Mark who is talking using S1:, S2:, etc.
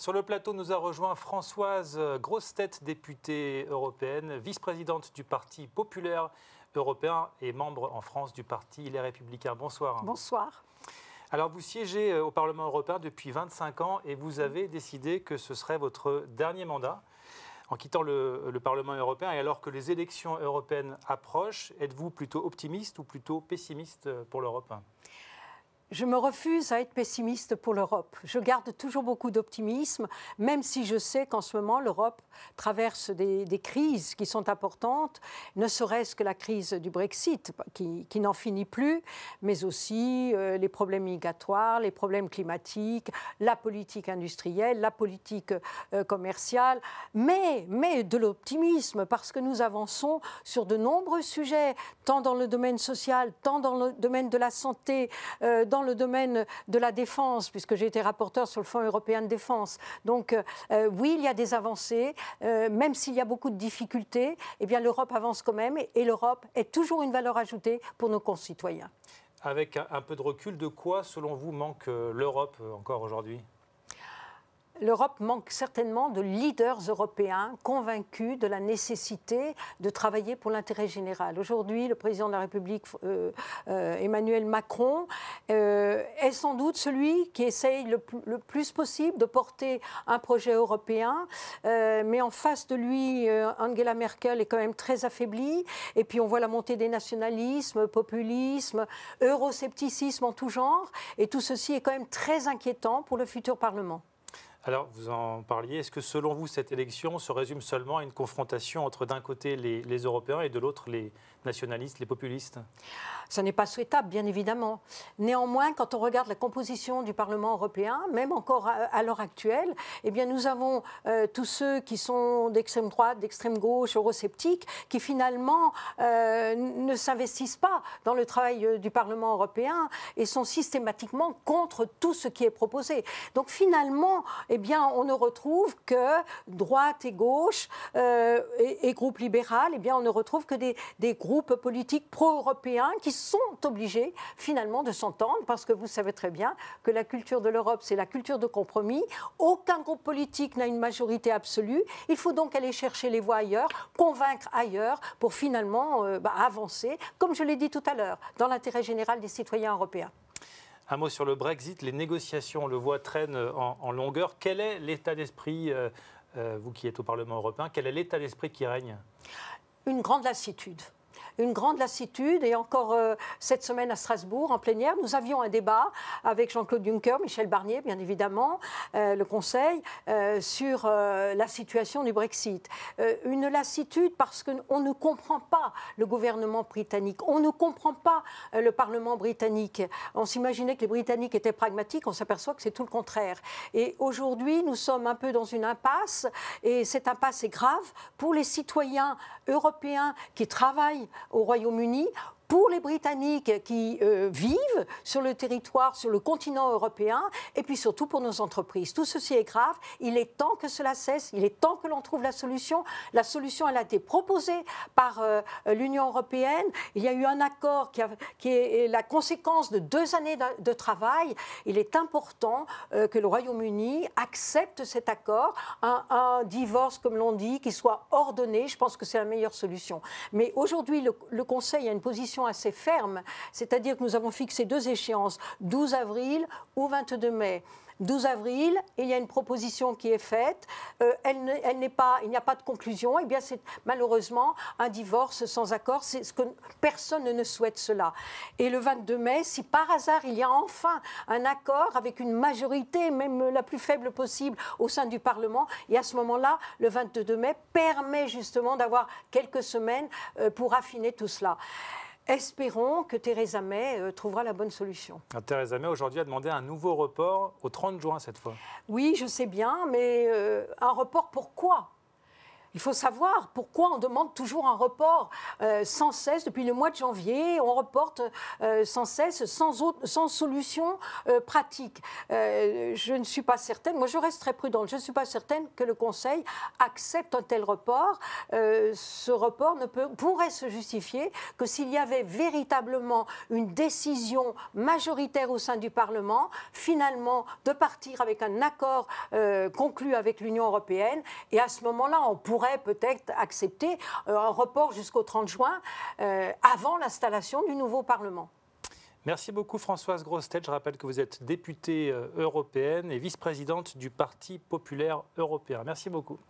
S1: Sur le plateau nous a rejoint Françoise Grossetête, députée européenne, vice-présidente du Parti populaire européen et membre en France du Parti Les Républicains. Bonsoir. Bonsoir. Alors vous siégez euh, au Parlement européen depuis 25 ans et vous avez décidé que ce serait votre dernier mandat en quittant le, Parlement européen. Et alors que les élections européennes approchent, êtes-vous plutôt optimiste ou plutôt pessimiste euh, pour l'Europe
S2: je me refuse à être pessimiste pour l'Europe. Je garde toujours beaucoup d'optimisme, même si je sais qu'en ce moment, l'Europe traverse des, crises qui sont importantes, ne serait-ce que la crise du Brexit, qui, qui n'en finit plus, mais aussi euh, les problèmes migratoires, les problèmes climatiques, la politique industrielle, la politique euh, commerciale, mais, mais de l'optimisme, parce que nous avançons sur de nombreux sujets, tant dans le domaine social, tant dans le domaine de la santé, euh, dans le domaine de la défense, puisque j'ai été rapporteur sur le Fonds européen de défense. Donc, euh, euh, oui, il y a des avancées, euh, même s'il y a beaucoup de difficultés, eh bien, l'Europe avance quand même et, l'Europe est toujours une valeur ajoutée pour nos concitoyens.
S1: Avec un peu de recul, de quoi, selon vous, manque l'Europe encore aujourd'hui
S2: l'Europe manque certainement de leaders européens convaincus de la nécessité de travailler pour l'intérêt général. Aujourd'hui, le président de la République, euh, euh, Emmanuel Macron, euh, est sans doute celui qui essaye le, le, plus possible de porter un projet européen, mais en face de lui, Angela Merkel est quand même très affaiblie, et puis on voit la montée des nationalismes, populisme, euroscepticisme en tout genre, et tout ceci est quand même très inquiétant pour le futur Parlement.
S1: Alors, vous en parliez. Est-ce que, selon vous, cette élection se résume seulement à une confrontation entre, d'un côté, les, Européens et, de l'autre, les nationalistes, les populistes
S2: Ce n'est pas souhaitable, bien évidemment. Néanmoins, quand on regarde la composition du Parlement européen, même encore à, l'heure actuelle, eh bien, nous avons euh, tous ceux qui sont d'extrême droite, d'extrême gauche, eurosceptiques, qui finalement euh, ne s'investissent pas dans le travail euh, du Parlement européen et sont systématiquement contre tout ce qui est proposé. Donc, finalement, eh bien, on ne retrouve que droite et gauche euh, et, groupe libéral, eh bien, on ne retrouve que des, groupes politiques pro-européens qui sont obligés finalement de s'entendre parce que vous savez très bien que la culture de l'Europe, c'est la culture de compromis. Aucun groupe politique n'a une majorité absolue. Il faut donc aller chercher les voix ailleurs, convaincre ailleurs pour finalement euh, bah, avancer, comme je l'ai dit tout à l'heure, dans l'intérêt général des citoyens européens.
S1: Un mot sur le Brexit. Les négociations, on le voit, traînent en, longueur. Quel est l'état d'esprit, euh, euh, vous qui êtes au Parlement européen, quel est l'état d'esprit qui règne
S2: Une grande lassitude une grande lassitude. Et encore euh, cette semaine à Strasbourg, en plénière, nous avions un débat avec Jean-Claude Juncker, Michel Barnier, bien évidemment, euh, le Conseil, euh, sur la situation du Brexit. une lassitude parce qu'on ne comprend pas le gouvernement britannique, on ne comprend pas le Parlement britannique. On s'imaginait que les Britanniques étaient pragmatiques, on s'aperçoit que c'est tout le contraire. Et aujourd'hui, nous sommes un peu dans une impasse, et cette impasse est grave pour les citoyens européens qui travaillent au Royaume-Uni pour les Britanniques qui euh, vivent sur le territoire, sur le continent européen, et puis surtout pour nos entreprises. Tout ceci est grave. Il est temps que cela cesse. Il est temps que l'on trouve la solution. La solution, elle a été proposée par euh, l'Union européenne. Il y a eu un accord qui, qui, est la conséquence de deux années de, travail. Il est important euh, que le Royaume-Uni accepte cet accord, un, divorce, comme l'on dit, qui soit ordonné. Je pense que c'est la meilleure solution. Mais aujourd'hui, le Conseil a une position assez ferme, c'est-à-dire que nous avons fixé deux échéances, 12 avril ou 22 mai. 12 avril, il y a une proposition qui est faite, euh, elle, n'est pas, il n'y a pas de conclusion, et eh bien c'est malheureusement un divorce sans accord, c'est ce que personne ne souhaite cela. Et le 22 mai, si par hasard il y a enfin un accord avec une majorité, même la plus faible possible, au sein du Parlement, et à ce moment-là, le 22 mai permet justement d'avoir quelques semaines euh, pour affiner tout cela espérons que Theresa May euh, trouvera la bonne solution.
S1: Ah, Theresa May, aujourd'hui, a demandé un nouveau report au 30 juin cette fois.
S2: Oui, je sais bien, mais euh, un report pourquoi il faut savoir pourquoi on demande toujours un report euh, sans cesse depuis le mois de janvier. On reporte euh, sans cesse, sans, solution euh, pratique. je ne suis pas certaine, moi je reste très prudente, je ne suis pas certaine que le Conseil accepte un tel report. ce report ne peut, pourrait se justifier que s'il y avait véritablement une décision majoritaire au sein du Parlement, finalement de partir avec un accord conclu avec l'Union européenne. Et à ce moment-là, on pourrait peut-être accepter euh, un report jusqu'au 30 juin euh, avant l'installation du nouveau Parlement.
S1: Merci beaucoup Françoise Grostet. Je rappelle que vous êtes députée euh, européenne et vice-présidente du Parti populaire européen. Merci beaucoup.